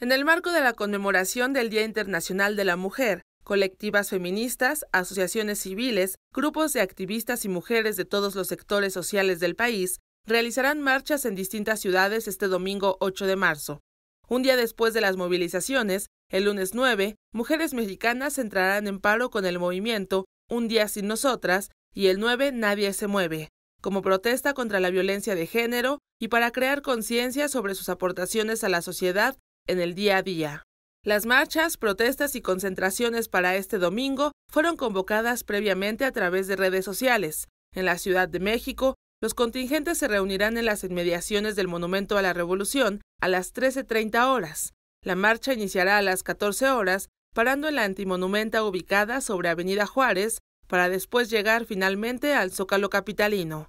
En el marco de la conmemoración del Día Internacional de la Mujer, colectivas feministas, asociaciones civiles, grupos de activistas y mujeres de todos los sectores sociales del país realizarán marchas en distintas ciudades este domingo 8 de marzo. Un día después de las movilizaciones, el lunes 9, mujeres mexicanas entrarán en paro con el movimiento Un día sin nosotras y el 9 Nadie se mueve, como protesta contra la violencia de género y para crear conciencia sobre sus aportaciones a la sociedad en el día a día. Las marchas, protestas y concentraciones para este domingo fueron convocadas previamente a través de redes sociales. En la Ciudad de México, los contingentes se reunirán en las inmediaciones del Monumento a la Revolución a las 13.30 horas. La marcha iniciará a las 14 horas, parando en la antimonumenta ubicada sobre Avenida Juárez, para después llegar finalmente al Zócalo Capitalino.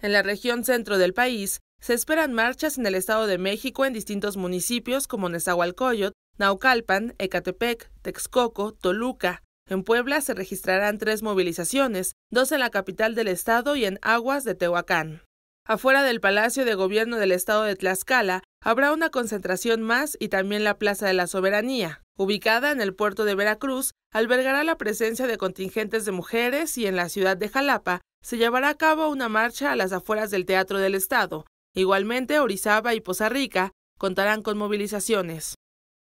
En la región centro del país, se esperan marchas en el Estado de México en distintos municipios como Nezahualcóyotl, Naucalpan, Ecatepec, Texcoco, Toluca. En Puebla se registrarán tres movilizaciones, dos en la capital del estado y en Aguas de Tehuacán. Afuera del Palacio de Gobierno del Estado de Tlaxcala habrá una concentración más y también la Plaza de la Soberanía, ubicada en el puerto de Veracruz, albergará la presencia de contingentes de mujeres y en la ciudad de Jalapa se llevará a cabo una marcha a las afueras del Teatro del Estado, Igualmente, Orizaba y Poza Rica contarán con movilizaciones.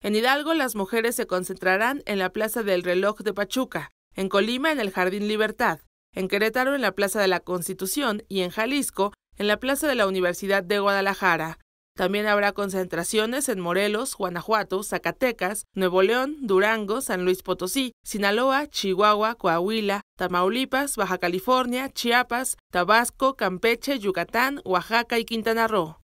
En Hidalgo, las mujeres se concentrarán en la Plaza del Reloj de Pachuca, en Colima, en el Jardín Libertad, en Querétaro, en la Plaza de la Constitución y en Jalisco, en la Plaza de la Universidad de Guadalajara. También habrá concentraciones en Morelos, Guanajuato, Zacatecas, Nuevo León, Durango, San Luis Potosí, Sinaloa, Chihuahua, Coahuila, Tamaulipas, Baja California, Chiapas, Tabasco, Campeche, Yucatán, Oaxaca y Quintana Roo.